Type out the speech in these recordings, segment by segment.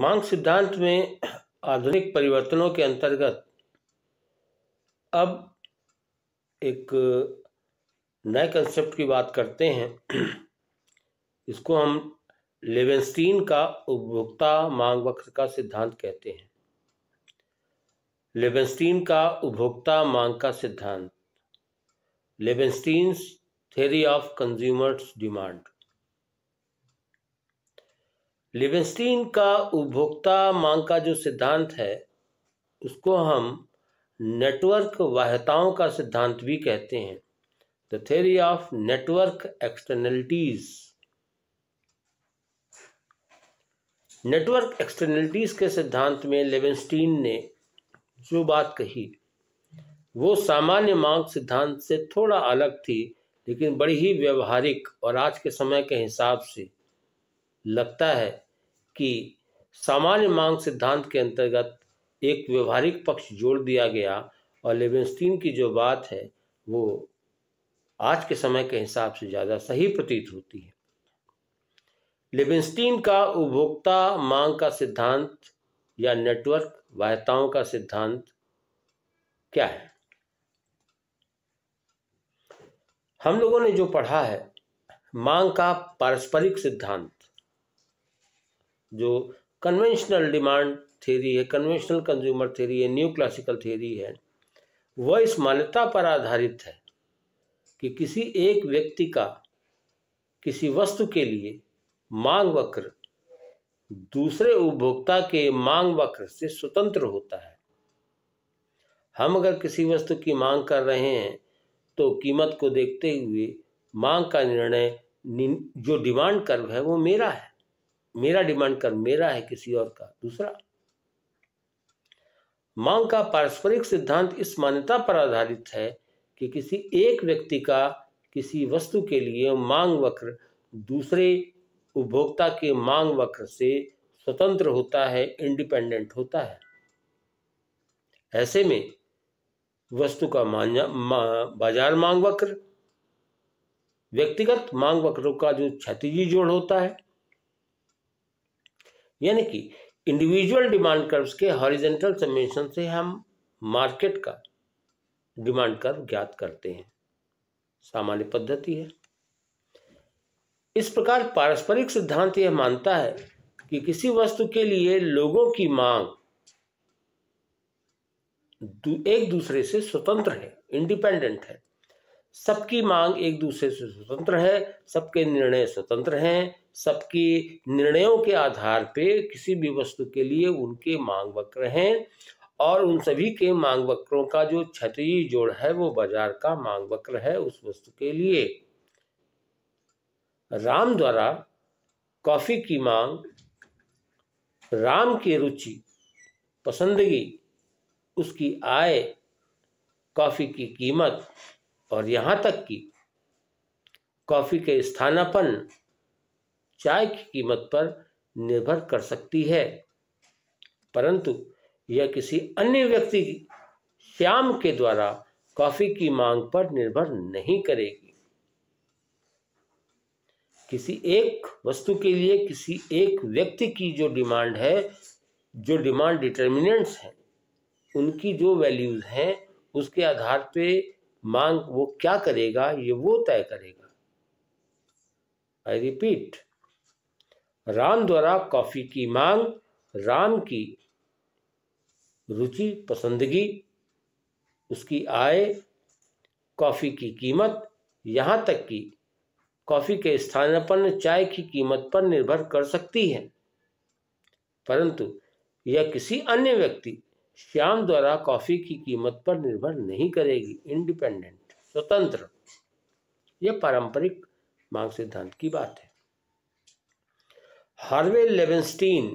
मांग सिद्धांत में आधुनिक परिवर्तनों के अंतर्गत अब एक नए कंसेप्ट की बात करते हैं इसको हम लेवेंस्टीन का उपभोक्ता मांग वक्र का सिद्धांत कहते हैं लेवेंस्टीन का उपभोक्ता मांग का सिद्धांत Leibenstein theory of consumers demand Leibenstein का उपभोक्ता मांग का जो सिद्धांत है उसको हम नेटवर्क वाहताओं का सिद्धांत भी कहते हैं the theory of network externalities network externalities के सिद्धांत में लेवेंस्टीन ने जो बात कही वो सामान्य मांग सिद्धांत से थोड़ा अलग थी लेकिन बड़ी ही व्यवहारिक और आज के समय के हिसाब से लगता है कि सामान्य मांग सिद्धांत के अंतर्गत एक व्यवहारिक पक्ष जोड़ दिया गया और लेबेंस्टीन की जो बात है वो आज के समय के हिसाब से ज़्यादा सही प्रतीत होती है लेबेंस्टीन का उपभोक्ता मांग का सिद्धांत या नेटवर्क वायताओं का सिद्धांत क्या है हम लोगों ने जो पढ़ा है मांग का पारस्परिक सिद्धांत जो कन्वेंशनल डिमांड थेरी है कन्वेंशनल कंज्यूमर थेरी है न्यू क्लासिकल थेरी है वह इस मान्यता पर आधारित है कि किसी एक व्यक्ति का किसी वस्तु के लिए मांग वक्र दूसरे उपभोक्ता के मांग वक्र से स्वतंत्र होता है हम अगर किसी वस्तु की मांग कर रहे हैं तो कीमत को देखते हुए मांग का निर्णय जो डिमांड कर्व है वो मेरा है मेरा डिमांड कर मेरा है किसी और का दूसरा मांग का पारस्परिक सिद्धांत इस मान्यता पर आधारित है कि किसी एक व्यक्ति का किसी वस्तु के लिए मांग वक्र दूसरे उपभोक्ता के मांग वक्र से स्वतंत्र होता है इंडिपेंडेंट होता है ऐसे में वस्तु का मान्या मा, बाजार मांग वक्र व्यक्तिगत मांग वक्रों का जो क्षतिजी जोड़ होता है यानी कि इंडिविजुअल डिमांड कर्व्स के हॉरिजेंटल समेशन से हम मार्केट का डिमांड कर्व ज्ञात करते हैं सामान्य पद्धति है इस प्रकार पारस्परिक सिद्धांत यह मानता है कि किसी वस्तु के लिए लोगों की मांग एक दूसरे से स्वतंत्र है इंडिपेंडेंट है सबकी मांग एक दूसरे से स्वतंत्र है सबके निर्णय स्वतंत्र हैं सबकी निर्णयों के आधार पे किसी भी वस्तु के लिए उनके मांग वक्र हैं और उन सभी के मांग वक्रों का जो क्षत्रिय जोड़ है वो बाजार का मांग वक्र है उस वस्तु के लिए राम द्वारा कॉफी की मांग राम की रुचि पसंदगी उसकी आय कॉफी की कीमत और यहाँ तक कि कॉफी के स्थानापन चाय की कीमत पर निर्भर कर सकती है परंतु यह किसी अन्य व्यक्ति श्याम के द्वारा कॉफी की मांग पर निर्भर नहीं करेगी किसी एक वस्तु के लिए किसी एक व्यक्ति की जो डिमांड है जो डिमांड डिटर्मिनेंट्स हैं उनकी जो वैल्यूज हैं उसके आधार पे मांग वो क्या करेगा ये वो तय करेगा आई रिपीट राम द्वारा कॉफ़ी की मांग राम की रुचि पसंदगी उसकी आय कॉफ़ी की कीमत यहाँ तक कि कॉफ़ी के स्थानापन्न चाय की कीमत पर निर्भर कर सकती है परंतु यह किसी अन्य व्यक्ति श्याम द्वारा कॉफ़ी की कीमत पर निर्भर नहीं करेगी इंडिपेंडेंट स्वतंत्र यह पारंपरिक मांग सिद्धांत की बात है हार्वे लेवेंस्टीन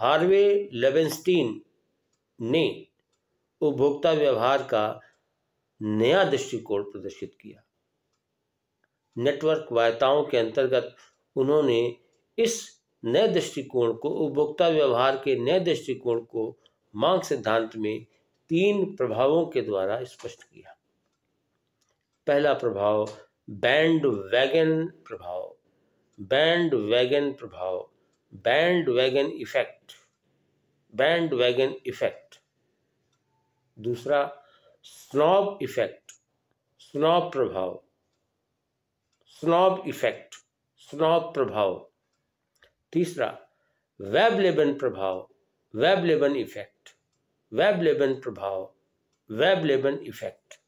हार्वे लेवेंस्टीन ने उपभोक्ता व्यवहार का नया दृष्टिकोण प्रदर्शित किया नेटवर्क वायताओं के अंतर्गत उन्होंने इस नए दृष्टिकोण को उपभोक्ता व्यवहार के नए दृष्टिकोण को मांग सिद्धांत में तीन प्रभावों के द्वारा स्पष्ट किया पहला प्रभाव बैंड वैगन प्रभाव बैंड वैगन प्रभाव bandwagon effect bandwagon effect दूसरा स्नॉब इफेक्ट स्नॉब प्रभाव स्नॉब इफेक्ट स्नॉब प्रभाव तीसरा वेब लेबन प्रभाव Veblen effect Veblen प्रभाव वेब लेबन इफेक्ट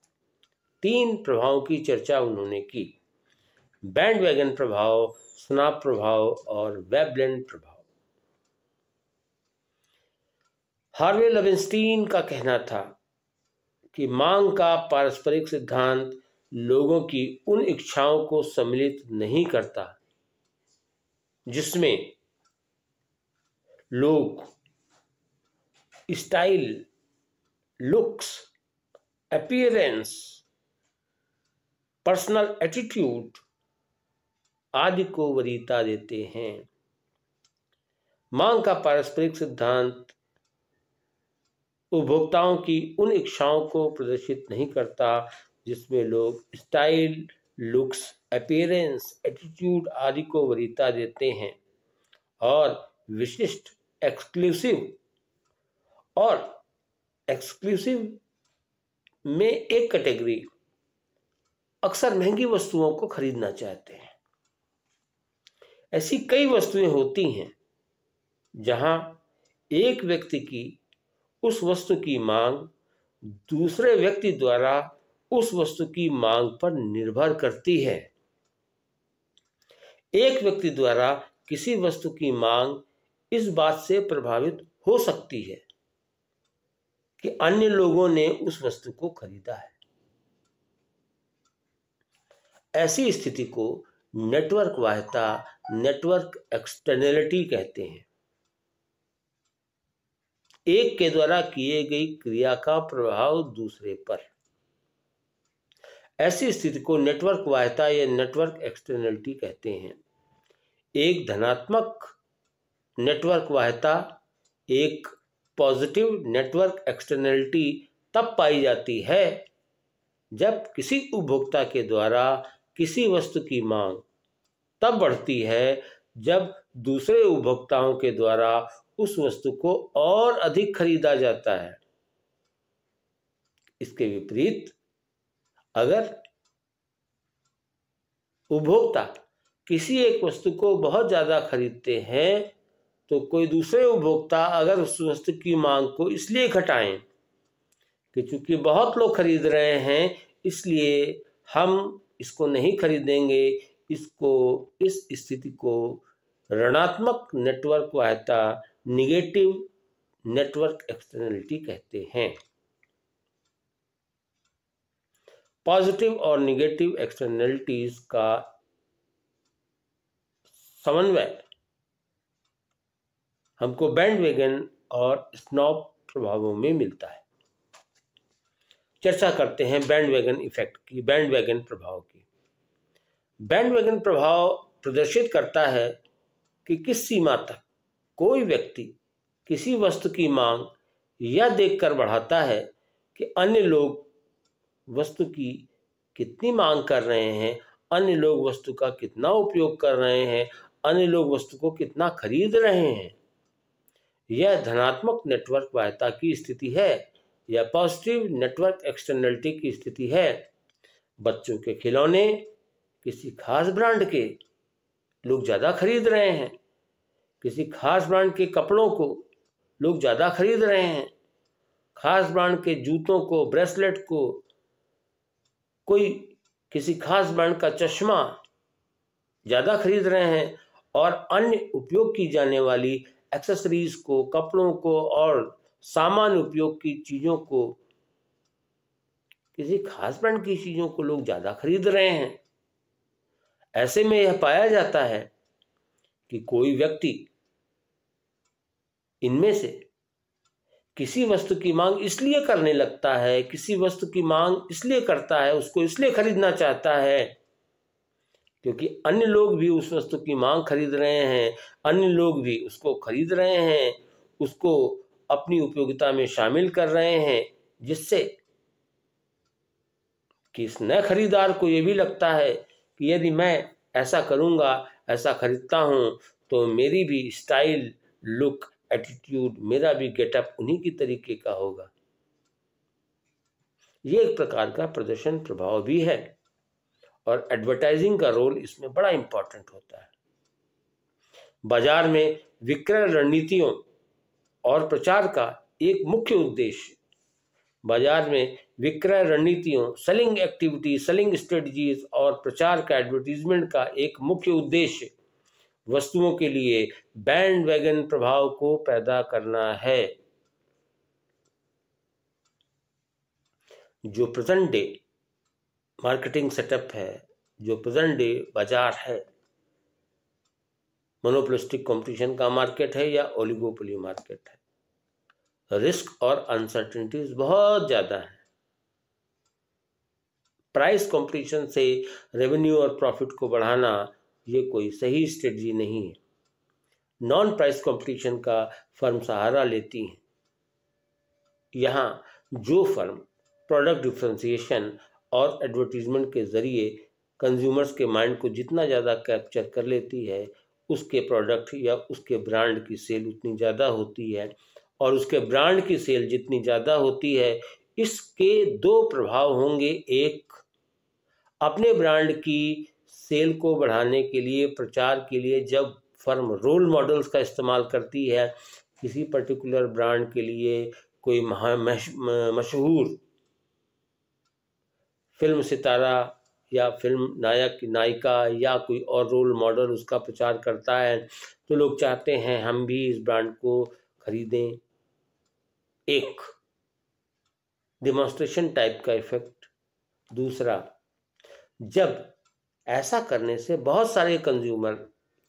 तीन प्रभावों की चर्चा उन्होंने की बैंड वैगन प्रभाव स्नाप प्रभाव और वेबलैंड प्रभाव हार्वे लविंस्टीन का कहना था कि मांग का पारस्परिक सिद्धांत लोगों की उन इच्छाओं को सम्मिलित नहीं करता जिसमें लोग style looks appearance personal attitude आदि को वरीता देते हैं मांग का पारस्परिक सिद्धांत उपभोक्ताओं की उन इच्छाओं को प्रदर्शित नहीं करता जिसमें लोग स्टाइल लुक्स अपेरेंस एटीट्यूड आदि को वरीता देते हैं और विशिष्ट एक्सक्लूसिव और एक्सक्लूसिव में एक कैटेगरी अक्सर महंगी वस्तुओं को खरीदना चाहते हैं ऐसी कई वस्तुएं होती हैं जहां एक व्यक्ति की उस वस्तु की मांग दूसरे व्यक्ति द्वारा उस वस्तु की मांग पर निर्भर करती है एक व्यक्ति द्वारा किसी वस्तु की मांग इस बात से प्रभावित हो सकती है कि अन्य लोगों ने उस वस्तु को खरीदा है ऐसी स्थिति को नेटवर्क वाहता नेटवर्क एक्सटर्नलिटी कहते हैं एक के द्वारा किए गई क्रिया का प्रभाव दूसरे पर ऐसी स्थिति को नेटवर्क वाहता या नेटवर्क एक्सटर्नलिटी कहते हैं एक धनात्मक नेटवर्क वाहता एक पॉजिटिव नेटवर्क एक्सटर्नलिटी तब पाई जाती है जब किसी उपभोक्ता के द्वारा किसी वस्तु की मांग तब बढ़ती है जब दूसरे उपभोक्ताओं के द्वारा उस वस्तु को और अधिक खरीदा जाता है इसके विपरीत अगर उपभोक्ता किसी एक वस्तु को बहुत ज़्यादा खरीदते हैं तो कोई दूसरे उपभोक्ता अगर उस वस्तु की मांग को इसलिए घटाएं कि चूंकि बहुत लोग खरीद रहे हैं इसलिए हम इसको नहीं खरीदेंगे इसको इस स्थिति को ऋणात्मक नेटवर्क वायता निगेटिव नेटवर्क एक्सटर्नलिटी कहते हैं पॉजिटिव और निगेटिव एक्सटर्नलिटीज का समन्वय हमको बैंड वेगन और स्नॉप प्रभावों में मिलता है चर्चा करते हैं बैंड वैगन इफेक्ट की बैंड वैगन प्रभाव बैंड वैगन प्रभाव प्रदर्शित करता है कि किस सीमा तक कोई व्यक्ति किसी वस्तु की मांग यह देखकर बढ़ाता है कि अन्य लोग वस्तु की कितनी मांग कर रहे हैं अन्य लोग वस्तु का कितना उपयोग कर रहे हैं अन्य लोग वस्तु को कितना खरीद रहे हैं यह धनात्मक नेटवर्क वायता की स्थिति है यह पॉजिटिव नेटवर्क एक्सटर्नलिटी की स्थिति है बच्चों के खिलौने किसी खास ब्रांड के लोग ज़्यादा खरीद रहे हैं किसी खास ब्रांड के कपड़ों को लोग ज़्यादा खरीद रहे हैं खास ब्रांड के जूतों को ब्रेसलेट को कोई किसी खास ब्रांड का चश्मा ज़्यादा खरीद रहे हैं और अन्य उपयोग की जाने वाली एक्सेसरीज को कपड़ों को और सामान्य उपयोग की चीज़ों को किसी खास ब्रांड की चीज़ों को लोग ज़्यादा खरीद रहे हैं ऐसे में यह पाया जाता है कि कोई व्यक्ति इनमें से किसी वस्तु की मांग इसलिए करने लगता है किसी वस्तु की मांग इसलिए करता है उसको इसलिए खरीदना चाहता है क्योंकि अन्य लोग भी उस वस्तु की मांग खरीद रहे हैं अन्य लोग भी उसको खरीद रहे हैं उसको अपनी उपयोगिता में शामिल कर रहे हैं जिससे कि इस नए खरीदार को यह भी लगता है कि यदि मैं ऐसा करूँगा ऐसा खरीदता हूँ तो मेरी भी स्टाइल लुक एटीट्यूड मेरा भी गेटअप उन्हीं की तरीके का होगा ये एक प्रकार का प्रदर्शन प्रभाव भी है और एडवर्टाइजिंग का रोल इसमें बड़ा इंपॉर्टेंट होता है बाजार में विक्रय रणनीतियों और प्रचार का एक मुख्य उद्देश्य बाजार में विक्रय रणनीतियों सेलिंग एक्टिविटी सेलिंग स्ट्रेटजीज और प्रचार का एडवर्टीजमेंट का एक मुख्य उद्देश्य वस्तुओं के लिए बैंड वैगन प्रभाव को पैदा करना है जो प्रेजेंट डे मार्केटिंग सेटअप है जो प्रेजेंट डे बाजार है मोनोप्लास्टिक कंपटीशन का मार्केट है या ओलिगोपोली मार्केट है रिस्क और अनसर्टिनिटीज बहुत ज़्यादा है प्राइस कंपटीशन से रेवेन्यू और प्रॉफिट को बढ़ाना ये कोई सही स्ट्रेटजी नहीं है नॉन प्राइस कंपटीशन का फर्म सहारा लेती हैं यहाँ जो फर्म प्रोडक्ट डिफ्रेंसिएशन और एडवर्टीजमेंट के ज़रिए कंज्यूमर्स के माइंड को जितना ज़्यादा कैप्चर कर लेती है उसके प्रोडक्ट या उसके ब्रांड की सेल उतनी ज़्यादा होती है और उसके ब्रांड की सेल जितनी ज़्यादा होती है इसके दो प्रभाव होंगे एक अपने ब्रांड की सेल को बढ़ाने के लिए प्रचार के लिए जब फर्म रोल मॉडल्स का इस्तेमाल करती है किसी पर्टिकुलर ब्रांड के लिए कोई महा मशहूर फिल्म सितारा या फिल्म नायक नायिका या कोई और रोल मॉडल उसका प्रचार करता है तो लोग चाहते हैं हम भी इस ब्रांड को ख़रीदें एक डिमॉन्स्ट्रेशन टाइप का इफेक्ट दूसरा जब ऐसा करने से बहुत सारे कंज्यूमर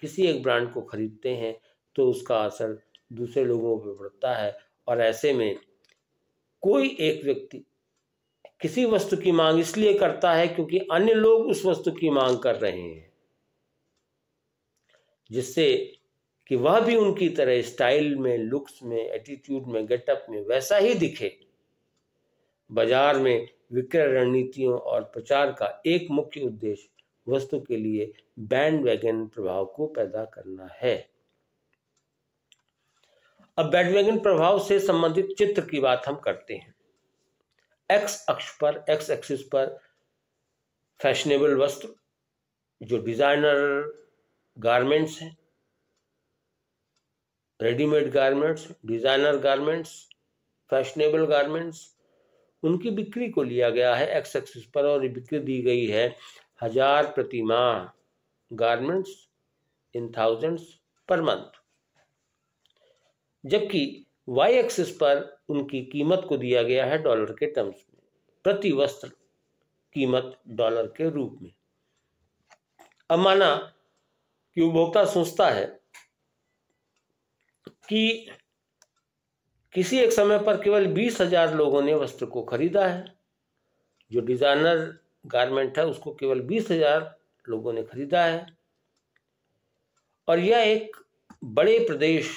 किसी एक ब्रांड को खरीदते हैं तो उसका असर दूसरे लोगों पर पड़ता है और ऐसे में कोई एक व्यक्ति किसी वस्तु की मांग इसलिए करता है क्योंकि अन्य लोग उस वस्तु की मांग कर रहे हैं जिससे कि वह भी उनकी तरह स्टाइल में लुक्स में एटीट्यूड में गेटअप में वैसा ही दिखे बाजार में विक्रय रणनीतियों और प्रचार का एक मुख्य उद्देश्य वस्तु के लिए बैंड वैगन प्रभाव को पैदा करना है अब बैंड वैगन प्रभाव से संबंधित चित्र की बात हम करते हैं एक्स अक्ष पर एक्स एक्सिस पर फैशनेबल वस्त्र जो डिजाइनर गारमेंट्स हैं readymade garments designer garments fashionable garments उनकी बिक्री को लिया गया है एक्स एक्सिस पर और बिक्री दी गई है हजार प्रति माह garments in thousands per month जबकि वाई एक्सिस पर उनकी कीमत को दिया गया है डॉलर के टर्म्स में प्रति वस्त्र कीमत डॉलर के रूप में अब माना कि उपभोक्ता सोचता है कि किसी एक समय पर केवल बीस हजार लोगों ने वस्त्र को खरीदा है जो डिज़ाइनर गारमेंट है उसको केवल बीस हजार लोगों ने खरीदा है और यह एक बड़े प्रदेश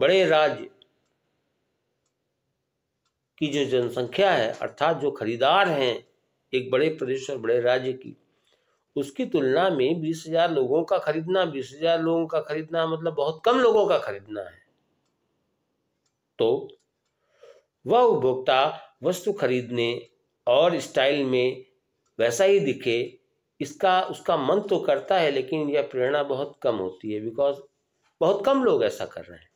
बड़े राज्य की जो जनसंख्या है अर्थात जो खरीदार हैं एक बड़े प्रदेश और बड़े राज्य की उसकी तुलना में बीस हजार लोगों का खरीदना बीस हजार लोगों का खरीदना मतलब बहुत कम लोगों का खरीदना है तो वह उपभोक्ता वस्तु खरीदने और स्टाइल में वैसा ही दिखे इसका उसका मन तो करता है लेकिन यह प्रेरणा बहुत कम होती है बिकॉज बहुत कम लोग ऐसा कर रहे हैं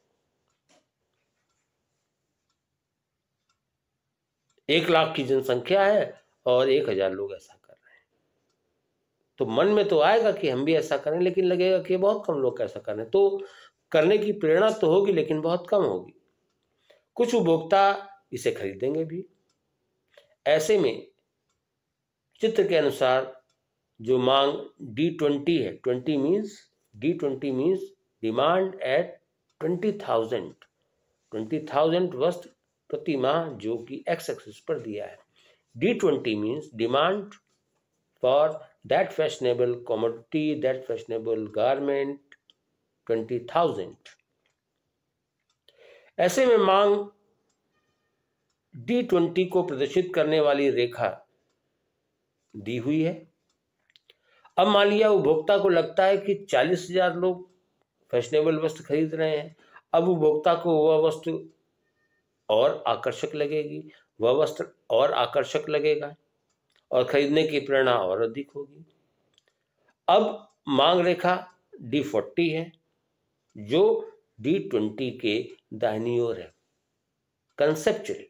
एक लाख की जनसंख्या है और एक हजार लोग ऐसा तो मन में तो आएगा कि हम भी ऐसा करें लेकिन लगेगा कि बहुत कम लोग ऐसा करें तो करने की प्रेरणा तो होगी लेकिन बहुत कम होगी कुछ उपभोक्ता इसे खरीदेंगे भी ऐसे में चित्र के अनुसार जो मांग डी ट्वेंटी है twenty means D twenty means demand at twenty thousand twenty thousand वस्त्र प्रति माह जो कि एक्स एक्सिस पर दिया है D twenty means demand for that fashionable commodity, that fashionable garment, twenty thousand ऐसे में मांग डी ट्वेंटी को प्रदर्शित करने वाली रेखा दी हुई है अब मान लिया उपभोक्ता को लगता है कि चालीस हजार लोग फैशनेबल वस्त्र खरीद रहे हैं अब उपभोक्ता को वह वस्तु और आकर्षक लगेगी वह वस्त्र और आकर्षक लगेगा और खरीदने की प्रेरणा और अधिक होगी अब मांग रेखा डी फोर्टी है जो डी ट्वेंटी के दाहिनी ओर है कंसेप्चुअली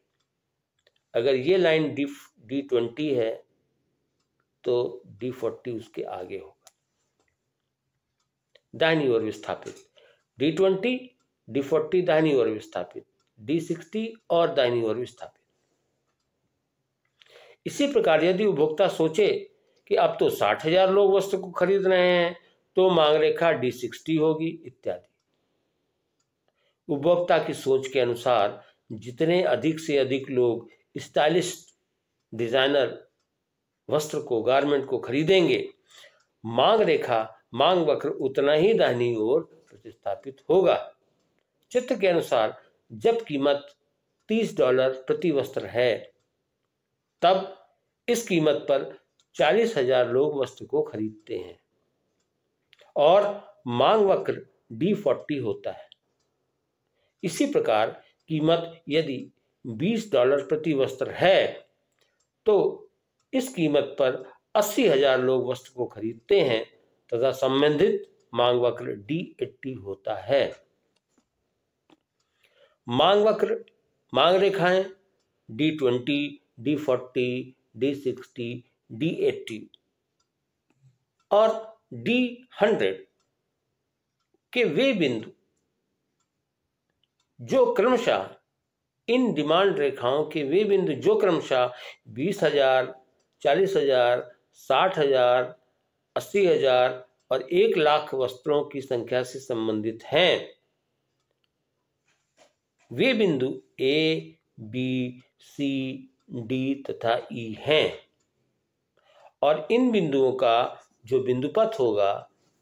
अगर ये लाइन डी डी ट्वेंटी है तो डी फोर्टी उसके आगे होगा दाहिनी ओर विस्थापित डी ट्वेंटी डी फोर्टी दाहिनी ओर विस्थापित डी सिक्सटी और दाहिनी ओर विस्थापित इसी प्रकार यदि उपभोक्ता सोचे कि अब तो साठ हजार लोग वस्तु को खरीद रहे हैं तो मांग रेखा डी सिक्सटी होगी इत्यादि उपभोक्ता की सोच के अनुसार जितने अधिक से अधिक लोग स्टाइलिस्ट डिजाइनर वस्त्र को गारमेंट को खरीदेंगे मांग रेखा मांग वक्र उतना ही दाहिनी ओर प्रतिस्थापित होगा चित्र के अनुसार जब कीमत 30 डॉलर प्रति वस्त्र है तब इस कीमत पर चालीस हजार लोग वस्तु को खरीदते हैं और मांग वक्र डी फोर्टी होता है इसी प्रकार कीमत यदि 20 डॉलर प्रति वस्त्र है तो इस कीमत पर अस्सी हजार लोग वस्त्र को खरीदते हैं तथा संबंधित मांग वक्र डी एट्टी होता है मांग वक्र मांग रेखाएं D twenty D forty D sixty D eighty और डी हंड्रेड के वे बिंदु जो क्रमशः इन डिमांड रेखाओं के वे बिंदु जो क्रमशः बीस हजार चालीस हजार साठ हजार अस्सी हजार और एक लाख वस्त्रों की संख्या से संबंधित हैं वे बिंदु ए बी सी डी तथा ई हैं और इन बिंदुओं का जो बिंदुपथ होगा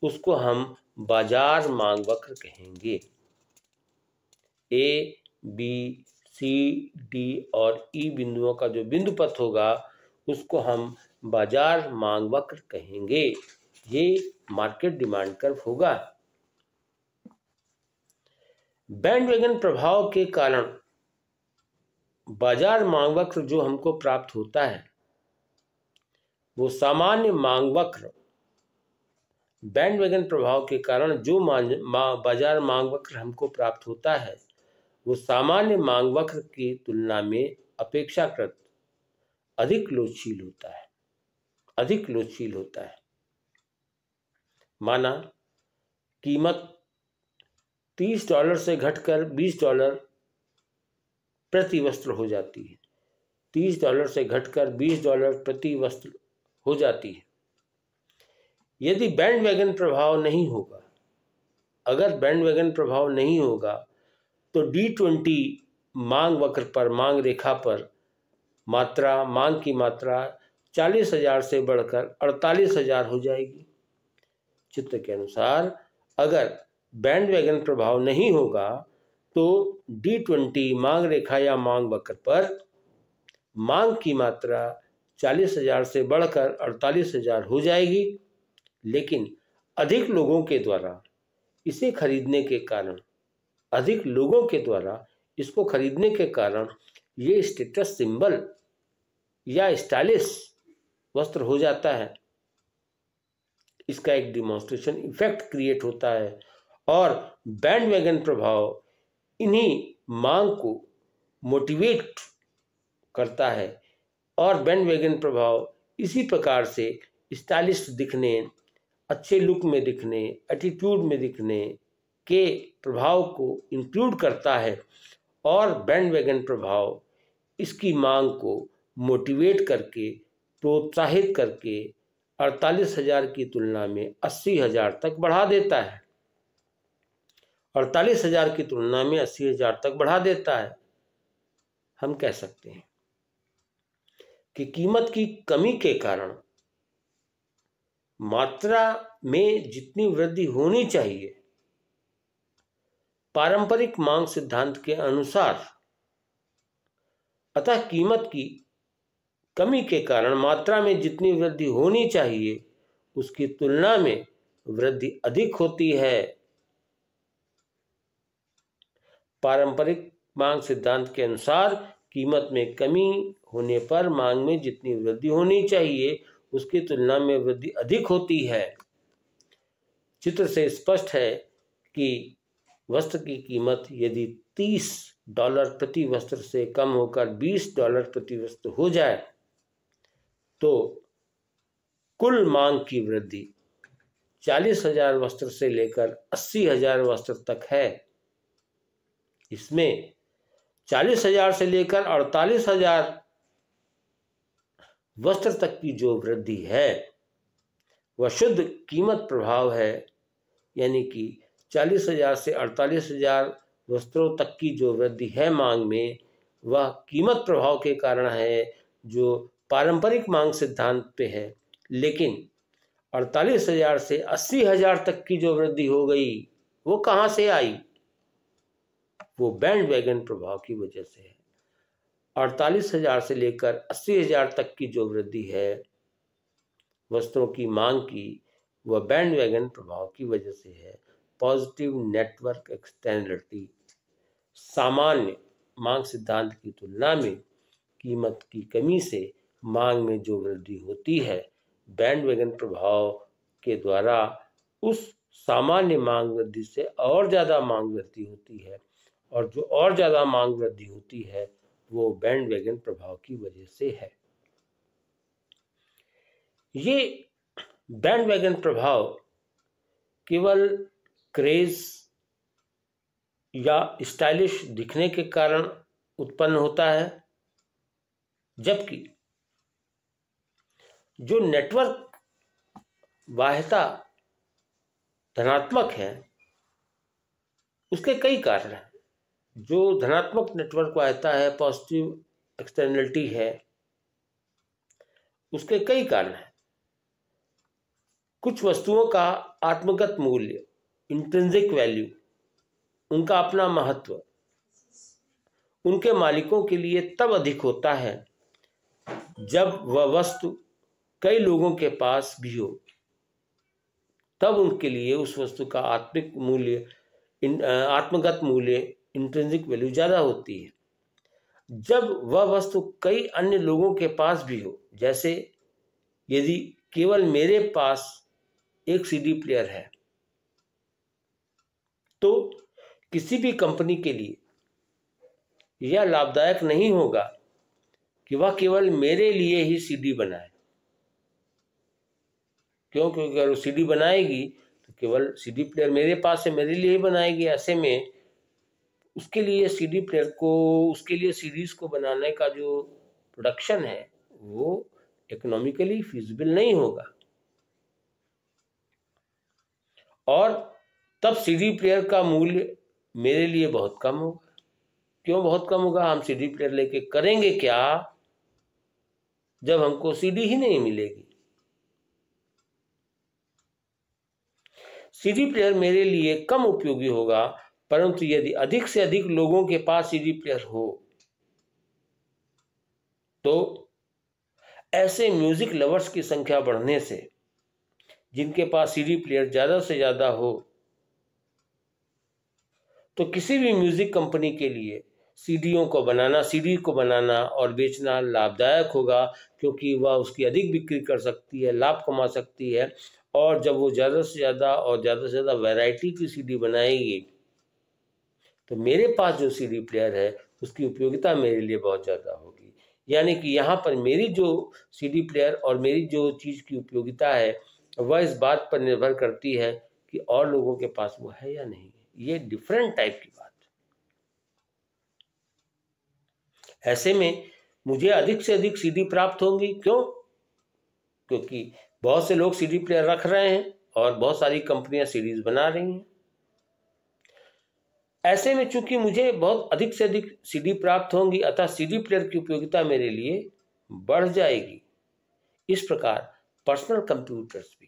उसको हम बाजार मांग वक्र कहेंगे ए बी सी डी और ई e बिंदुओं का जो बिंदुपथ होगा उसको हम बाजार मांग वक्र कहेंगे ये मार्केट डिमांड कर्व होगा बैंड वेगन प्रभाव के कारण बाजार मांग वक्र जो हमको प्राप्त होता है वो सामान्य मांग वक्र बैंड वेगन प्रभाव के कारण जो मा, बाजार मांग वक्र हमको प्राप्त होता है वो सामान्य मांग वक्र की तुलना में अपेक्षाकृत अधिक लोचशील होता है अधिक लोचशील होता है माना कीमत 30 डॉलर से घटकर 20 डॉलर प्रति वस्त्र हो जाती है तीस डॉलर से घटकर बीस डॉलर प्रति वस्त्र हो जाती है यदि बैंड वैगन प्रभाव नहीं होगा अगर बैंड वैगन प्रभाव नहीं होगा तो डी ट्वेंटी मांग वक्र पर मांग रेखा पर मात्रा मांग की मात्रा चालीस हजार से बढ़कर अड़तालीस हजार हो जाएगी चित्र के अनुसार अगर बैंड वैगन प्रभाव नहीं होगा तो डी ट्वेंटी मांग रेखा या मांग वक्र पर मांग की मात्रा चालीस हजार से बढ़कर अड़तालीस हजार हो जाएगी लेकिन अधिक लोगों के द्वारा इसे खरीदने के कारण अधिक लोगों के द्वारा इसको खरीदने के कारण ये स्टेटस सिंबल या स्टाइलिश वस्त्र हो जाता है इसका एक डिमॉन्स्ट्रेशन इफेक्ट क्रिएट होता है और बैंड वैगन प्रभाव इन्हीं मांग को मोटिवेट करता है और बैंड वेगन प्रभाव इसी प्रकार से स्टाइलिश दिखने अच्छे लुक में दिखने एटीट्यूड में दिखने के प्रभाव को इंक्लूड करता है और बैंड वेगन प्रभाव इसकी मांग को मोटिवेट करके प्रोत्साहित करके अड़तालीस हज़ार की तुलना में अस्सी हज़ार तक बढ़ा देता है अड़तालीस हजार की तुलना में अस्सी हजार तक बढ़ा देता है हम कह सकते हैं कि कीमत की कमी के कारण मात्रा में जितनी वृद्धि होनी चाहिए पारंपरिक मांग सिद्धांत के अनुसार अतः कीमत की कमी के कारण मात्रा में जितनी वृद्धि होनी चाहिए उसकी तुलना में वृद्धि अधिक होती है पारंपरिक मांग सिद्धांत के अनुसार कीमत में कमी होने पर मांग में जितनी वृद्धि होनी चाहिए उसकी तुलना में वृद्धि अधिक होती है चित्र से स्पष्ट है कि वस्त्र की कीमत यदि 30 डॉलर प्रति वस्त्र से कम होकर 20 डॉलर प्रति वस्त्र हो जाए तो कुल मांग की वृद्धि चालीस हजार वस्त्र से लेकर अस्सी हजार वस्त्र तक है इसमें चालीस हजार से लेकर अड़तालीस हजार वस्त्र तक की जो वृद्धि है वह शुद्ध कीमत प्रभाव है यानी कि चालीस हजार से अड़तालीस हजार वस्त्रों तक की जो वृद्धि है मांग में वह कीमत प्रभाव के कारण है जो पारंपरिक मांग सिद्धांत पे है लेकिन अड़तालीस हजार से अस्सी हजार तक की जो वृद्धि हो गई वो कहाँ से आई वो बैंड वैगन प्रभाव की वजह से है अड़तालीस हजार से लेकर अस्सी हजार तक की जो वृद्धि है वस्त्रों की मांग की वह बैंड वैगन प्रभाव की वजह से है पॉजिटिव नेटवर्क एक्सटेनिटी सामान्य मांग सिद्धांत की तुलना में कीमत की कमी से मांग में जो वृद्धि होती है बैंड वैगन प्रभाव के द्वारा उस सामान्य मांग वृद्धि से और ज़्यादा मांग वृद्धि होती है और जो और ज़्यादा मांग वृद्धि होती है वो बैंड वैगन प्रभाव की वजह से है ये बैंड वैगन प्रभाव केवल क्रेज या स्टाइलिश दिखने के कारण उत्पन्न होता है जबकि जो नेटवर्क वाहता धनात्मक है उसके कई कारण हैं जो धनात्मक नेटवर्क आता है पॉजिटिव एक्सटर्नलिटी है उसके कई कारण हैं कुछ वस्तुओं का आत्मगत मूल्य इंट्रेंसिक वैल्यू उनका अपना महत्व उनके मालिकों के लिए तब अधिक होता है जब वह वस्तु कई लोगों के पास भी हो तब उनके लिए उस वस्तु का आत्मिक मूल्य आत्मगत मूल्य इंट्रेंसिक वैल्यू ज़्यादा होती है जब वह वस्तु कई अन्य लोगों के पास भी हो जैसे यदि केवल मेरे पास एक सीडी प्लेयर है तो किसी भी कंपनी के लिए यह लाभदायक नहीं होगा कि वह केवल मेरे लिए ही सीडी बनाए क्यों क्योंकि अगर वो सीडी बनाएगी तो केवल सीडी प्लेयर मेरे पास है मेरे लिए ही बनाएगी ऐसे में उसके लिए सीडी प्लेयर को उसके लिए सीरीज़ को बनाने का जो प्रोडक्शन है वो इकोनॉमिकली फिजिबल नहीं होगा और तब सीडी प्लेयर का मूल्य मेरे लिए बहुत कम होगा क्यों बहुत कम होगा हम सीडी प्लेयर लेके करेंगे क्या जब हमको सीडी ही नहीं मिलेगी सीडी प्लेयर मेरे लिए कम उपयोगी होगा परंतु यदि अधिक से अधिक लोगों के पास सीडी प्लेयर हो तो ऐसे म्यूजिक लवर्स की संख्या बढ़ने से जिनके पास सीडी प्लेयर ज़्यादा से ज़्यादा हो तो किसी भी म्यूज़िक कंपनी के लिए सीडीओ को बनाना सीडी को बनाना और बेचना लाभदायक होगा क्योंकि वह उसकी अधिक बिक्री कर सकती है लाभ कमा सकती है और जब वो ज़्यादा से ज़्यादा और ज़्यादा से ज़्यादा वैरायटी की सीडी बनाएगी तो मेरे पास जो सीडी प्लेयर है उसकी उपयोगिता मेरे लिए बहुत ज़्यादा होगी यानी कि यहाँ पर मेरी जो सीडी प्लेयर और मेरी जो चीज़ की उपयोगिता है वह इस बात पर निर्भर करती है कि और लोगों के पास वो है या नहीं है ये डिफरेंट टाइप की बात ऐसे में मुझे अधिक से अधिक सीडी प्राप्त होंगी क्यों क्योंकि बहुत से लोग सीडी प्लेयर रख रहे हैं और बहुत सारी कंपनियां सीरीज बना रही हैं ऐसे में चूंकि मुझे बहुत अधिक से अधिक सीडी प्राप्त होंगी अतः सीडी प्लेयर की उपयोगिता मेरे लिए बढ़ जाएगी इस प्रकार पर्सनल कंप्यूटर्स भी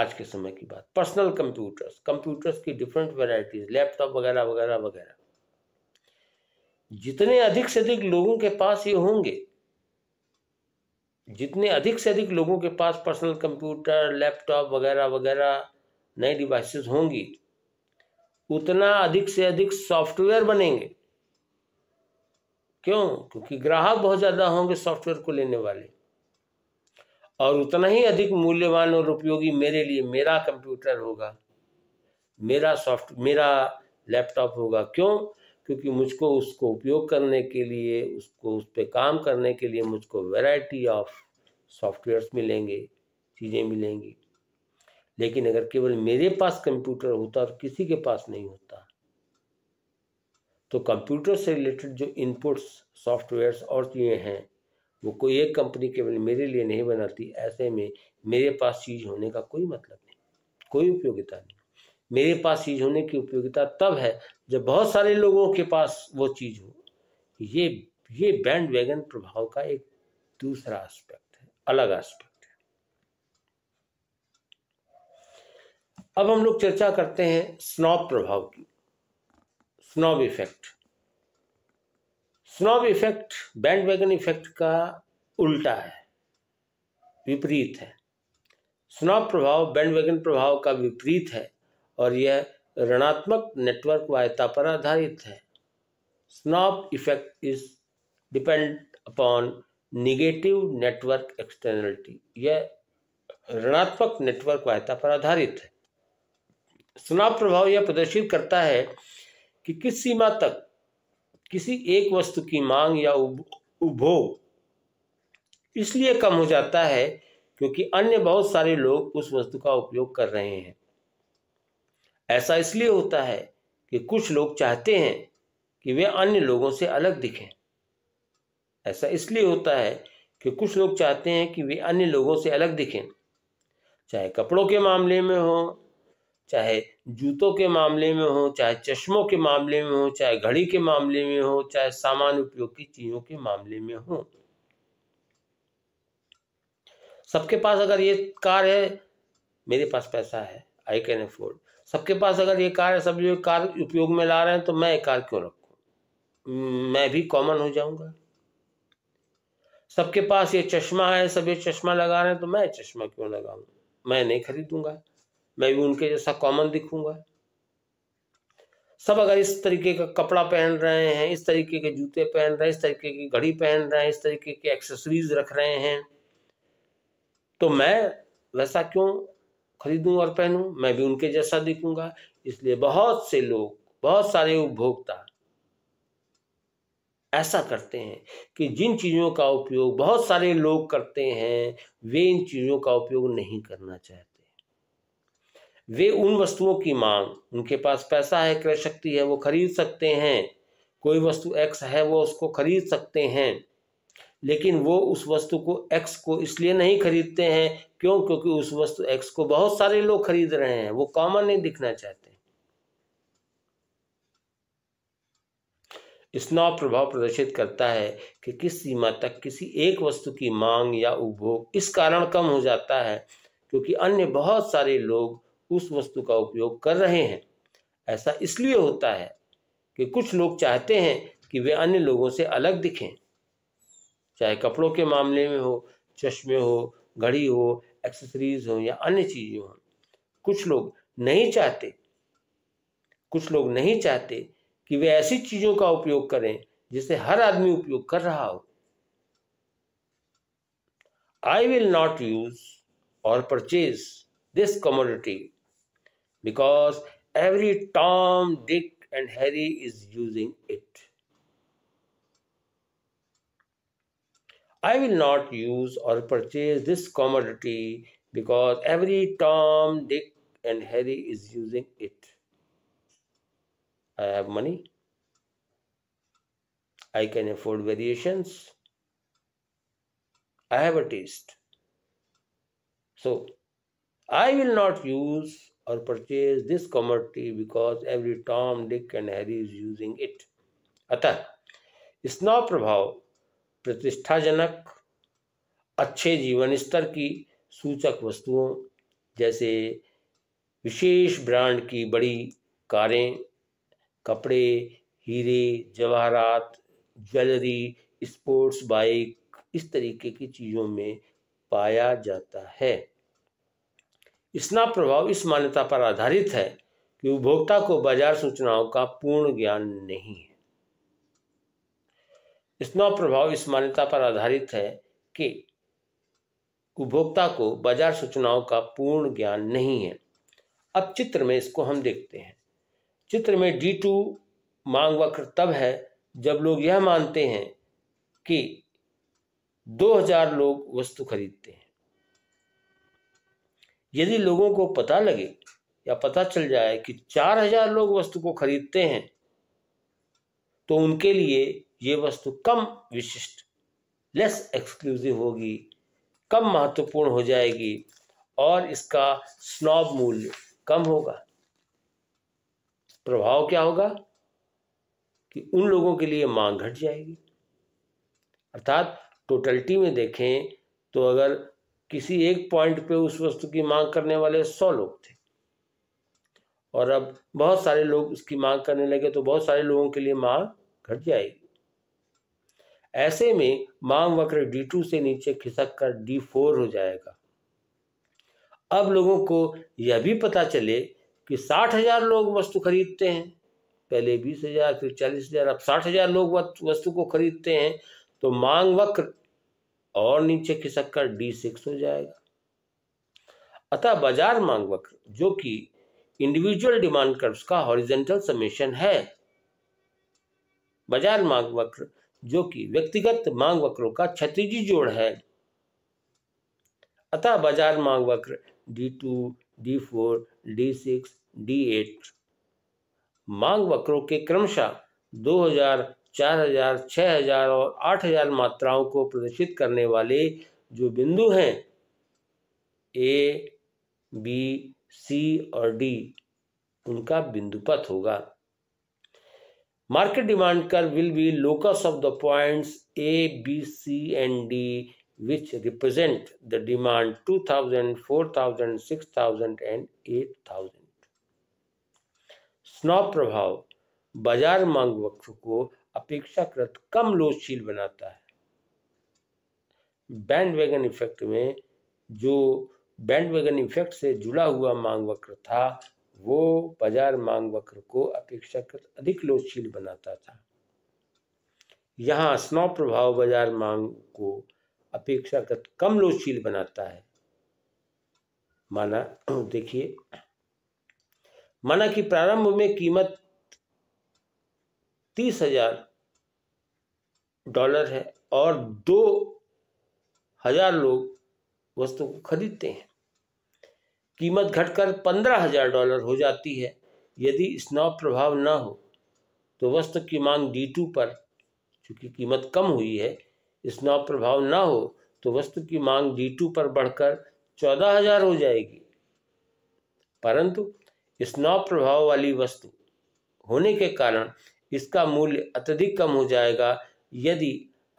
आज के समय की बात पर्सनल कंप्यूटर्स कंप्यूटर्स की डिफरेंट वैरायटीज लैपटॉप वगैरह वगैरह वगैरह जितने अधिक से अधिक लोगों के पास ये होंगे जितने अधिक से अधिक लोगों के पास पर्सनल कंप्यूटर लैपटॉप वगैरह वगैरह नए डिवाइसेस होंगी उतना अधिक से अधिक सॉफ्टवेयर बनेंगे क्यों क्योंकि ग्राहक बहुत ज़्यादा होंगे सॉफ्टवेयर को लेने वाले और उतना ही अधिक मूल्यवान और उपयोगी मेरे लिए मेरा कंप्यूटर होगा मेरा सॉफ्ट मेरा लैपटॉप होगा क्यों क्योंकि मुझको उसको उपयोग करने के लिए उसको उस पर काम करने के लिए मुझको वैरायटी ऑफ सॉफ्टवेयर्स मिलेंगे चीज़ें मिलेंगी लेकिन अगर केवल मेरे पास कंप्यूटर होता और तो किसी के पास नहीं होता तो कंप्यूटर से रिलेटेड जो इनपुट्स सॉफ्टवेयर्स और चीज़ें हैं वो कोई एक कंपनी केवल मेरे लिए नहीं बनाती ऐसे में मेरे पास चीज़ होने का कोई मतलब नहीं कोई उपयोगिता नहीं मेरे पास चीज़ होने की उपयोगिता तब है जब बहुत सारे लोगों के पास वो चीज़ हो ये ये बैंड वैगन प्रभाव का एक दूसरा एस्पेक्ट है अलग एस्पेक्ट अब हम लोग चर्चा करते हैं स्नॉब प्रभाव की snob effect snob effect bandwagon effect का उल्टा है विपरीत है स्नॉब प्रभाव बैंड वैगन प्रभाव का विपरीत है और यह ऋणात्मक नेटवर्क वायता पर आधारित है snob effect is depend upon negative network externality यह ऋणात्मक नेटवर्क वायता पर आधारित है चुनाव प्रभाव यह प्रदर्शित करता है कि किस सीमा तक किसी एक वस्तु की मांग या उपभोग इसलिए कम हो जाता है क्योंकि अन्य बहुत सारे लोग उस वस्तु का उपयोग कर रहे हैं ऐसा इसलिए होता है कि कुछ लोग चाहते हैं कि वे अन्य लोगों से अलग दिखें ऐसा इसलिए होता है कि कुछ लोग चाहते हैं कि वे अन्य लोगों से अलग दिखें चाहे कपड़ों के मामले में हो चाहे जूतों के मामले में हो चाहे चश्मों के मामले में हो चाहे घड़ी के मामले में हो चाहे सामान्य उपयोग की चीज़ों के मामले में हो सबके पास अगर ये कार है मेरे पास पैसा है आई कैन अफोर्ड सबके पास अगर ये कार है सब जो कार उपयोग में ला रहे हैं तो मैं ये कार क्यों रखू मैं भी कॉमन हो जाऊंगा सबके पास ये चश्मा है सब ये चश्मा लगा रहे हैं तो मैं चश्मा क्यों लगाऊंगा मैं नहीं खरीदूंगा मैं भी उनके जैसा कॉमन दिखूंगा सब अगर इस तरीके का कपड़ा पहन रहे हैं इस तरीके के जूते पहन रहे हैं इस तरीके की घड़ी पहन रहे हैं इस तरीके के एक्सेसरीज रख रहे हैं तो मैं वैसा क्यों खरीदूं और पहनूं मैं भी उनके जैसा दिखूंगा इसलिए बहुत से लोग बहुत सारे उपभोक्ता ऐसा करते हैं कि जिन चीज़ों का उपयोग बहुत सारे लोग करते हैं वे इन चीज़ों का उपयोग नहीं करना चाहते वे उन वस्तुओं की मांग उनके पास पैसा है क्रय शक्ति है वो खरीद सकते हैं कोई वस्तु एक्स है वो उसको खरीद सकते हैं लेकिन वो उस वस्तु को एक्स को इसलिए नहीं खरीदते हैं क्यों क्योंकि उस वस्तु एक्स को बहुत सारे लोग खरीद रहे हैं वो कॉमन नहीं दिखना चाहते स्नौ प्रभाव प्रदर्शित करता है कि किस सीमा तक किसी एक वस्तु की मांग या उपभोग इस कारण कम हो जाता है क्योंकि अन्य बहुत सारे लोग उस वस्तु का उपयोग कर रहे हैं ऐसा इसलिए होता है कि कुछ लोग चाहते हैं कि वे अन्य लोगों से अलग दिखें चाहे कपड़ों के मामले में हो चश्मे हो घड़ी हो एक्सेसरीज हो या अन्य चीज़ें हों कुछ लोग नहीं चाहते कुछ लोग नहीं चाहते कि वे ऐसी चीज़ों का उपयोग करें जिसे हर आदमी उपयोग कर रहा हो आई विल नॉट यूज और purchase this commodity because every Tom, Dick, and Harry is using it. I will not use or purchase this commodity because every Tom, Dick, and Harry is using it. I have money. I can afford variations. I have a taste. So, I will not use or purchase this commodity because every Tom, Dick, and Harry is using it. अतः स्नाव प्रभाव प्रतिष्ठाजनक अच्छे जीवन स्तर की सूचक वस्तुओं जैसे विशेष brand की बड़ी कारें कपड़े हीरे जवाहरात ज्वेलरी स्पोर्ट्स बाइक इस तरीके की चीज़ों में पाया जाता है इसना प्रभाव इस मान्यता पर आधारित है कि उपभोक्ता को बाजार सूचनाओं का पूर्ण ज्ञान नहीं है इसना प्रभाव इस मान्यता पर आधारित है कि उपभोक्ता को बाजार सूचनाओं का पूर्ण ज्ञान नहीं है अब चित्र में इसको हम देखते हैं चित्र में डी टू मांग वक्र तब है जब लोग यह मानते हैं कि 2000 लोग वस्तु खरीदते हैं यदि लोगों को पता लगे या पता चल जाए कि चार हजार लोग वस्तु को खरीदते हैं तो उनके लिए ये वस्तु कम विशिष्ट लेस एक्सक्लूसिव होगी कम महत्वपूर्ण हो जाएगी और इसका स्नॉब मूल्य कम होगा प्रभाव क्या होगा कि उन लोगों के लिए मांग घट जाएगी अर्थात टोटलिटी में देखें तो अगर किसी एक पॉइंट पे उस वस्तु की मांग करने वाले सौ लोग थे और अब बहुत सारे लोग उसकी मांग करने लगे तो बहुत सारे लोगों के लिए मांग घट जाएगी ऐसे में मांग वक्र डी टू से नीचे खिसक कर डी फोर हो जाएगा अब लोगों को यह भी पता चले कि साठ हजार लोग वस्तु खरीदते हैं पहले बीस हजार फिर चालीस हजार अब साठ हजार लोग वस्तु को खरीदते हैं तो मांग वक्र और नीचे खिसक कर डी सिक्स हो जाएगा अतः बाजार मांग वक्र जो कि इंडिविजुअल डिमांड कर्व्स का हॉरिजेंटल समेशन है बाजार मांग वक्र जो कि व्यक्तिगत मांग वक्रों का क्षतिजी जोड़ है अतः बाजार मांग वक्र D two D four D six D eight मांग वक्रों के क्रमशः 2000 चार हजार छः हजार और आठ हजार मात्राओं को प्रदर्शित करने वाले जो बिंदु हैं ए बी सी और डी उनका बिंदुपत होगा market demand curve will be locus of the points A B C and D which represent the demand two thousand four thousand six thousand and eight thousand snob प्रभाव बाजार मांग वक्र को अपेक्षाकृत कम लोचशील बनाता है बैंड वैगन इफेक्ट में जो बैंड वैगन इफेक्ट से जुड़ा हुआ मांग वक्र था वो बाजार मांग वक्र को अपेक्षाकृत अधिक लोचशील बनाता था यहाँ स्नौ प्रभाव बाजार मांग को अपेक्षाकृत कम लोचशील बनाता है माना देखिए माना कि प्रारंभ में कीमत तीस हजार डॉलर है और दो हजार लोग वस्तु को खरीदते हैं कीमत घटकर पंद्रह हजार डॉलर हो जाती है यदि स्नाव प्रभाव ना हो तो वस्तु की मांग D2 पर चूंकि कीमत कम हुई है स्नाव प्रभाव ना हो तो वस्तु की मांग D2 पर बढ़कर चौदह हजार हो जाएगी परंतु स्नाव प्रभाव वाली वस्तु होने के कारण इसका मूल्य अत्यधिक कम हो जाएगा यदि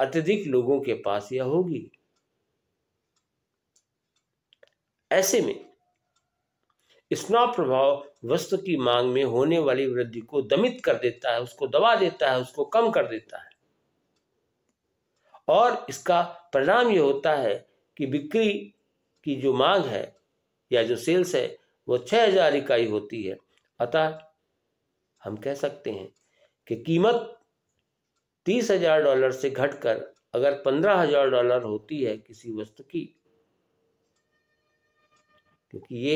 अत्यधिक लोगों के पास यह होगी ऐसे में स्नाप प्रभाव वस्तु की मांग में होने वाली वृद्धि को दमित कर देता है उसको दबा देता है उसको कम कर देता है और इसका परिणाम यह होता है कि बिक्री की जो मांग है या जो सेल्स है वो छह हजार इकाई होती है अतः हम कह सकते हैं कि कीमत तीस हजार डॉलर से घटकर अगर पंद्रह हजार डॉलर होती है किसी वस्तु की क्योंकि ये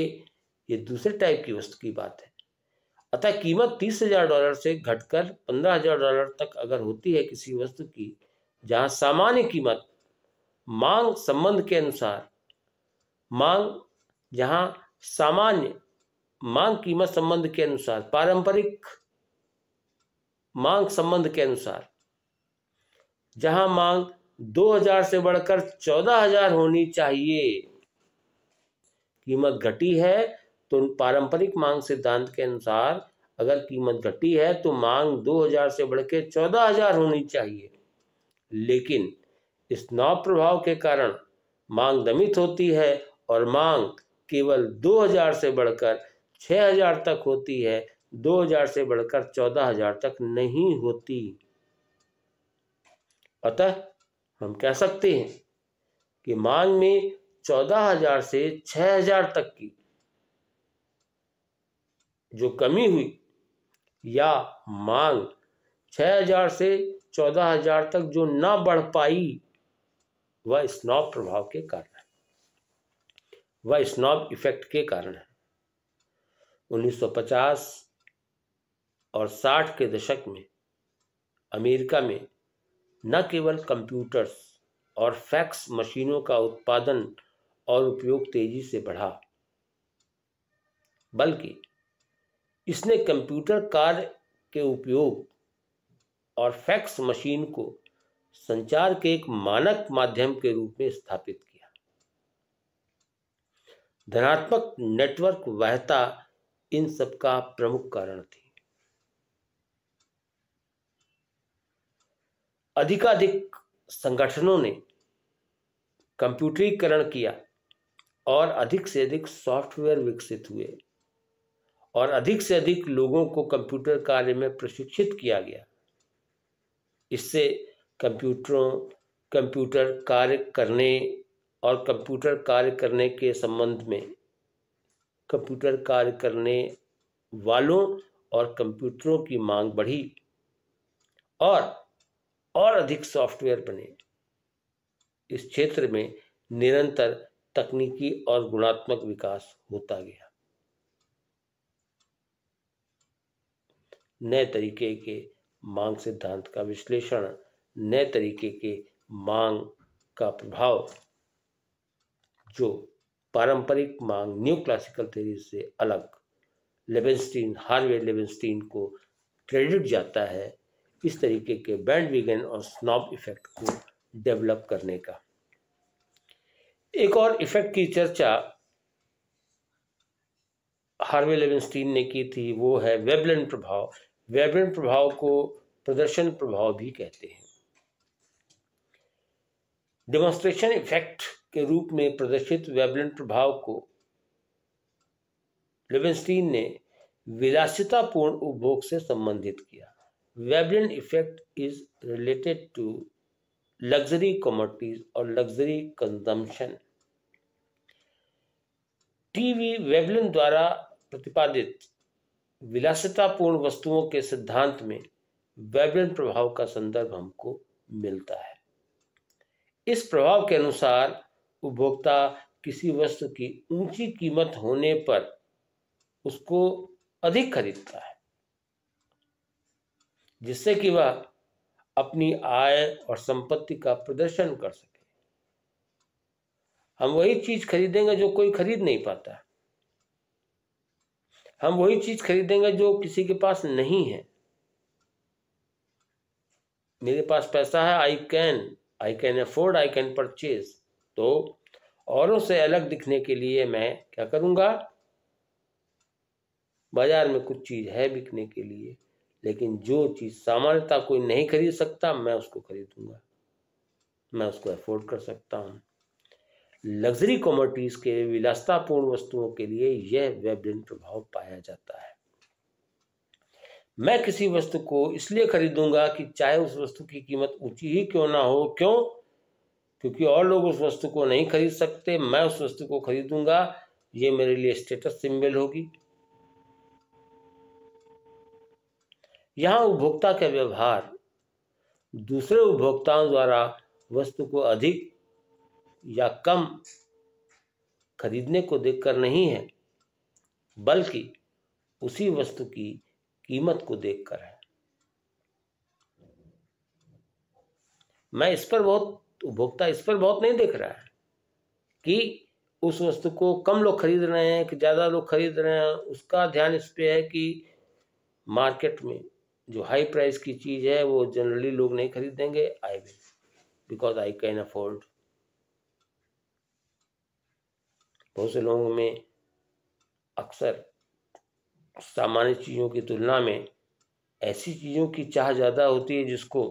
ये दूसरे टाइप की वस्तु की बात है अतः कीमत तीस हजार डॉलर से घटकर पंद्रह हजार डॉलर तक अगर होती है किसी वस्तु की जहां सामान्य कीमत मांग संबंध के अनुसार मांग जहां सामान्य मांग कीमत संबंध के अनुसार पारंपरिक मांग संबंध के अनुसार जहां मांग 2000 से बढ़कर 14000 होनी चाहिए कीमत घटी है तो पारंपरिक मांग सिद्धांत के अनुसार अगर कीमत घटी है तो मांग 2000 से बढ़कर 14000 होनी चाहिए लेकिन इस नव प्रभाव के कारण मांग दमित होती है और मांग केवल 2000 से बढ़कर 6000 तक होती है 2000 से बढ़कर 14000 तक नहीं होती अतः हम कह सकते हैं कि मांग में चौदह हजार से छह हजार तक की जो कमी हुई या मांग छह हजार से चौदह हजार तक जो ना बढ़ पाई वह स्नॉब प्रभाव के कारण है वह स्नॉब इफेक्ट के कारण है 1950 और 60 के दशक में अमेरिका में न केवल कंप्यूटर्स और फैक्स मशीनों का उत्पादन और उपयोग तेजी से बढ़ा बल्कि इसने कंप्यूटर कार्य के उपयोग और फैक्स मशीन को संचार के एक मानक माध्यम के रूप में स्थापित किया धनात्मक नेटवर्क वहता इन सब का प्रमुख कारण थी अधिकाधिक संगठनों ने कंप्यूटरीकरण किया और अधिक से अधिक सॉफ्टवेयर विकसित हुए और अधिक से अधिक लोगों को कंप्यूटर कार्य में प्रशिक्षित किया गया इससे कंप्यूटरों कंप्यूटर कार्य करने और कंप्यूटर कार्य करने के संबंध में कंप्यूटर कार्य करने वालों और कंप्यूटरों की मांग बढ़ी और और अधिक सॉफ्टवेयर बने इस क्षेत्र में निरंतर तकनीकी और गुणात्मक विकास होता गया नए तरीके के मांग सिद्धांत का विश्लेषण नए तरीके के मांग का प्रभाव जो पारंपरिक मांग न्यू क्लासिकल थेरी से अलग लेबेंस्टीन हार्वे लेबेंस्टीन को क्रेडिट जाता है इस तरीके के बैंड विगन और स्नॉब इफेक्ट को डेवलप करने का एक और इफेक्ट की चर्चा हार्वे लेविनस्टीन ने की थी वो है वेबलन प्रभाव वेबलन प्रभाव को प्रदर्शन प्रभाव भी कहते हैं डेमोन्स्ट्रेशन इफेक्ट के रूप में प्रदर्शित वेबलन प्रभाव को लेविनस्टीन ने विलासितापूर्ण उपभोग से संबंधित किया Veblen effect is related to luxury commodities और लग्जरी consumption. टीवी वेबलिन द्वारा प्रतिपादित विलासितापूर्ण वस्तुओं के सिद्धांत में वेबलिन प्रभाव का संदर्भ हमको मिलता है इस प्रभाव के अनुसार उपभोक्ता किसी वस्तु की ऊंची कीमत होने पर उसको अधिक खरीदता है जिससे कि वह अपनी आय और संपत्ति का प्रदर्शन कर सके हम वही चीज खरीदेंगे जो कोई खरीद नहीं पाता हम वही चीज खरीदेंगे जो किसी के पास नहीं है मेरे पास पैसा है I can I can afford I can purchase तो औरों से अलग दिखने के लिए मैं क्या करूंगा बाजार में कुछ चीज़ है बिकने के लिए लेकिन जो चीज़ सामान्यता कोई नहीं खरीद सकता मैं उसको खरीदूंगा मैं उसको अफोर्ड कर सकता हूं लग्जरी कॉमोडिटीज़ के विलासतापूर्ण वस्तुओं के लिए यह वेबलिन प्रभाव पाया जाता है मैं किसी वस्तु को इसलिए खरीदूंगा कि चाहे उस वस्तु की कीमत ऊंची ही क्यों ना हो क्यों क्योंकि और लोग उस वस्तु को नहीं खरीद सकते मैं उस वस्तु को खरीदूंगा ये मेरे लिए स्टेटस सिंबल होगी यहाँ उपभोक्ता का व्यवहार दूसरे उपभोक्ताओं द्वारा वस्तु को अधिक या कम खरीदने को देखकर नहीं है बल्कि उसी वस्तु की कीमत को देखकर है मैं इस पर बहुत उपभोक्ता इस पर बहुत नहीं देख रहा है कि उस वस्तु को कम लोग खरीद रहे हैं कि ज़्यादा लोग खरीद रहे हैं उसका ध्यान इस पे है कि मार्केट में जो हाई प्राइस की चीज़ है वो जनरली लोग नहीं खरीदेंगे I will because I can afford बहुत से लोगों में अक्सर सामान्य चीज़ों की तुलना में ऐसी चीज़ों की चाह ज़्यादा होती है जिसको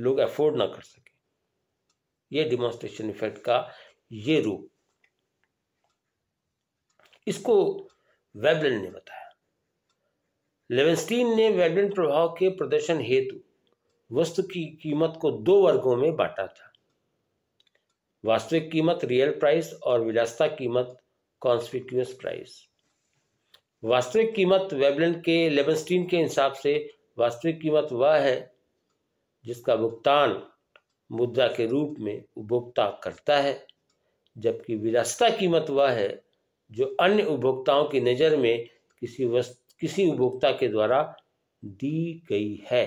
लोग अफोर्ड ना कर सके ये डिमॉन्स्ट्रेशन इफेक्ट का ये रूप इसको वेबलन ने बताया लेवेंस्टीन ने वेडन प्रभाव के प्रदर्शन हेतु वस्तु की कीमत को दो वर्गों में बांटा था वास्तविक कीमत रियल प्राइस और विलासता कीमत कॉन्स्पिक्यूस प्राइस वास्तविक कीमत वेबलैंड के लेबनस्टीन के हिसाब से वास्तविक कीमत वह है जिसका भुगतान मुद्रा के रूप में उपभोक्ता करता है जबकि विलासता कीमत वह है जो अन्य उपभोक्ताओं की नज़र में किसी वस्तु किसी उपभोक्ता के द्वारा दी गई है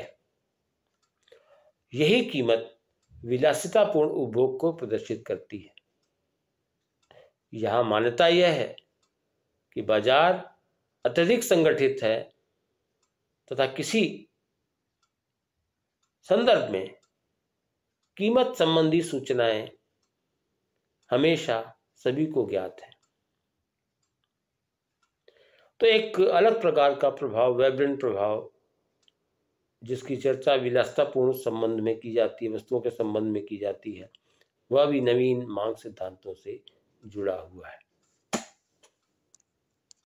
यही कीमत विलासितापूर्ण उपभोग को प्रदर्शित करती है यह मान्यता यह है कि बाजार अत्यधिक संगठित है तथा किसी संदर्भ में कीमत संबंधी सूचनाएं हमेशा सभी को ज्ञात है तो एक अलग प्रकार का प्रभाव वाइब्रेंट प्रभाव जिसकी चर्चा विलासतापूर्ण संबंध में की जाती है वस्तुओं के संबंध में की जाती है वह भी नवीन मांग सिद्धांतों से जुड़ा हुआ है